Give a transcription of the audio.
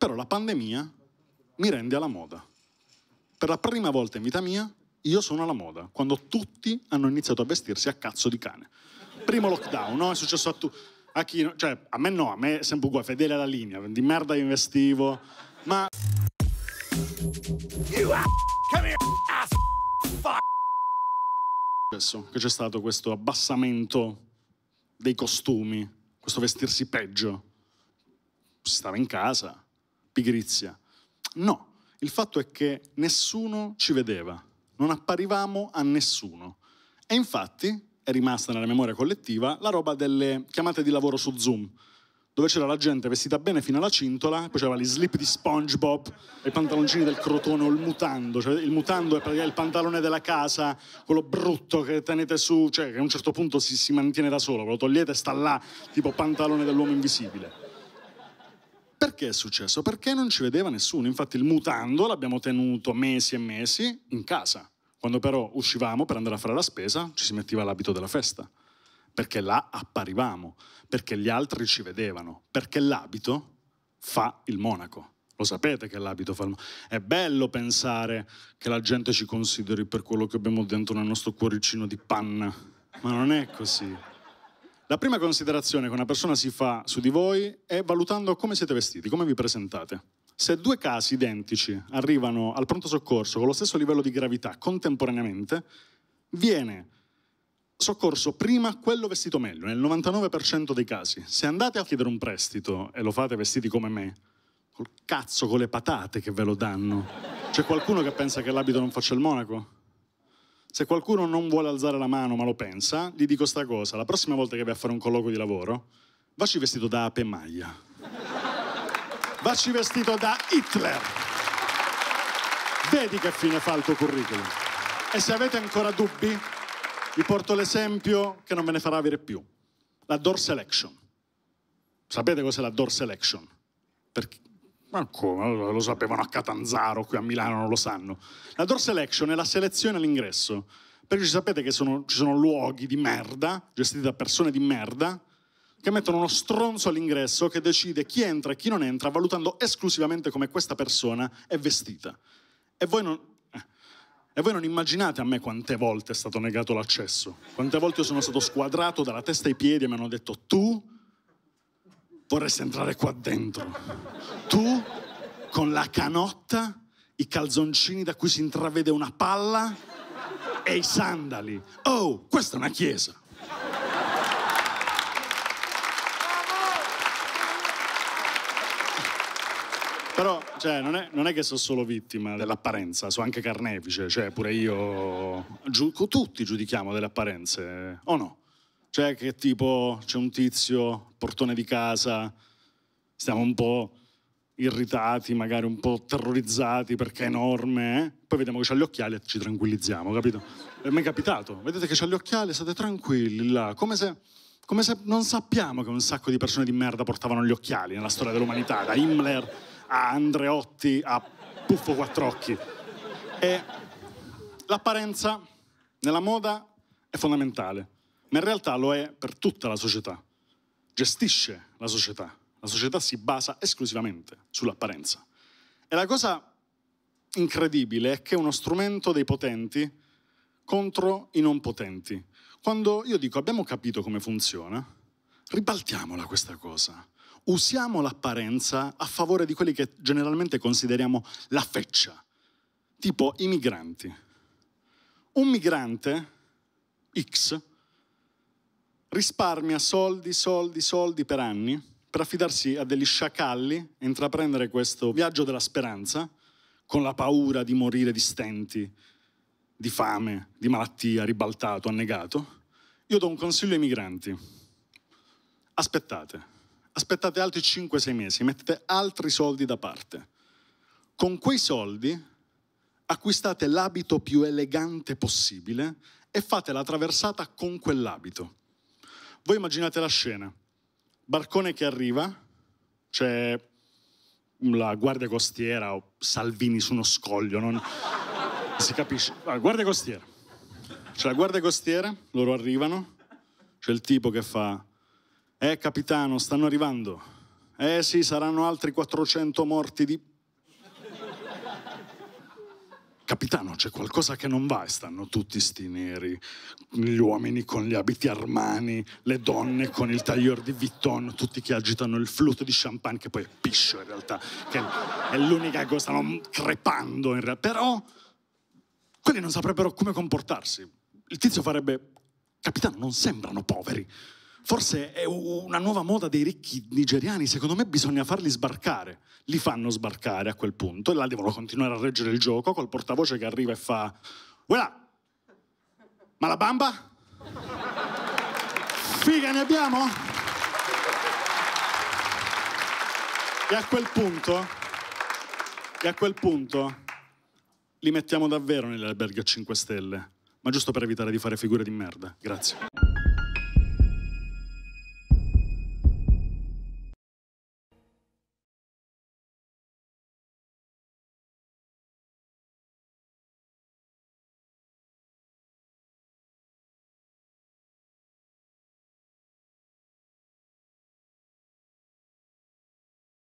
Però la pandemia mi rende alla moda. Per la prima volta in vita mia io sono alla moda, quando tutti hanno iniziato a vestirsi a cazzo di cane. Primo lockdown, no? È successo a tutti. A chi, no? cioè, a me no, a me è sempre uguale, fedele alla linea, di merda io investivo, ma... You a... Come here, ass... Fuck! Che c'è stato questo abbassamento dei costumi, questo vestirsi peggio. Si stava in casa, pigrizia. No, il fatto è che nessuno ci vedeva, non apparivamo a nessuno. E infatti è rimasta nella memoria collettiva la roba delle chiamate di lavoro su Zoom, dove c'era la gente vestita bene fino alla cintola, poi c'era gli slip di SpongeBob, i pantaloncini del crotone o il mutando, cioè il mutando è praticamente il pantalone della casa, quello brutto che tenete su, cioè che a un certo punto si, si mantiene da solo, lo togliete e sta là, tipo pantalone dell'uomo invisibile. Perché è successo? Perché non ci vedeva nessuno. Infatti il mutando l'abbiamo tenuto mesi e mesi in casa. Quando però uscivamo per andare a fare la spesa, ci si metteva l'abito della festa. Perché là apparivamo, perché gli altri ci vedevano, perché l'abito fa il monaco. Lo sapete che l'abito fa il monaco. È bello pensare che la gente ci consideri per quello che abbiamo dentro nel nostro cuoricino di panna, ma non è così. La prima considerazione che una persona si fa su di voi è valutando come siete vestiti, come vi presentate. Se due casi identici arrivano al pronto soccorso con lo stesso livello di gravità contemporaneamente, viene soccorso prima quello vestito meglio, nel 99% dei casi. Se andate a chiedere un prestito e lo fate vestiti come me, col cazzo con le patate che ve lo danno. C'è qualcuno che pensa che l'abito non faccia il monaco? Se qualcuno non vuole alzare la mano ma lo pensa, gli dico sta cosa. La prossima volta che vai a fare un colloquio di lavoro, vacci vestito da ape maglia. Vacci vestito da Hitler. Vedi che fine fa il tuo curriculum. E se avete ancora dubbi, vi porto l'esempio che non ve ne farà avere più. La door selection. Sapete cos'è la door selection? Perché ma come? Lo, sapevano a Catanzaro, qui a Milano non lo sanno. La door selection è la selezione all'ingresso. Perché ci sapete che sono, ci sono luoghi di merda, gestiti da persone di merda, che mettono uno stronzo all'ingresso che decide chi entra e chi non entra, valutando esclusivamente come questa persona è vestita. E voi non, eh, e voi non immaginate a me quante volte è stato negato l'accesso, quante volte io sono stato squadrato dalla testa ai piedi e mi hanno detto tu vorresti entrare qua dentro. Tu con la canotta, i calzoncini da cui si intravede una palla e i sandali. Oh, questa è una chiesa. Però, cioè, non, è, non è, che sono solo vittima dell'apparenza, sono anche carnefice, cioè pure io. Giu, tutti giudichiamo delle apparenze, o no? Cioè che tipo c'è un tizio, portone di casa, stiamo un po' irritati, magari un po' terrorizzati perché è enorme, eh? poi vediamo che c'ha gli occhiali e ci tranquillizziamo, capito? E mi è capitato, vedete che c'ha gli occhiali, state tranquilli là, come se, come se non sappiamo che un sacco di persone di merda portavano gli occhiali nella storia dell'umanità, da Himmler a Andreotti a Puffo Quattrocchi. E l'apparenza nella moda è fondamentale ma in realtà lo è per tutta la società. Gestisce la società. La società si basa esclusivamente sull'apparenza. E la cosa incredibile è che è uno strumento dei potenti contro i non potenti. Quando io dico abbiamo capito come funziona, ribaltiamola questa cosa. Usiamo l'apparenza a favore di quelli che generalmente consideriamo la feccia, tipo i migranti. Un migrante X risparmia soldi, soldi, soldi per anni per affidarsi a degli sciacalli e intraprendere questo viaggio della speranza con la paura di morire di stenti, di fame, di malattia, ribaltato, annegato. Io do un consiglio ai migranti. Aspettate, aspettate altri 5-6 mesi, mettete altri soldi da parte. Con quei soldi acquistate l'abito più elegante possibile e fate la traversata con quell'abito. Voi immaginate la scena. Barcone che arriva, c'è la guardia costiera o Salvini su uno scoglio, non si capisce. La ah, guardia costiera. C'è la guardia costiera, loro arrivano, c'è il tipo che fa eh capitano, stanno arrivando. Eh sì, saranno altri 400 morti di capitano c'è qualcosa che non va e stanno tutti sti neri, gli uomini con gli abiti armani, le donne con il taglior di Vitton, tutti che agitano il flutto di champagne che poi è piscio in realtà, che è l'unica cosa, stanno crepando in realtà, però quelli non saprebbero come comportarsi. Il tizio farebbe, capitano non sembrano poveri. Forse è una nuova moda dei ricchi nigeriani, secondo me bisogna farli sbarcare. Li fanno sbarcare a quel punto e là devono continuare a reggere il gioco col portavoce che arriva e fa Voilà! Ma la bamba? Figa ne abbiamo? E a quel punto, e a quel punto, li mettiamo davvero nell'albergo a 5 stelle, ma giusto per evitare di fare figure di merda. Grazie.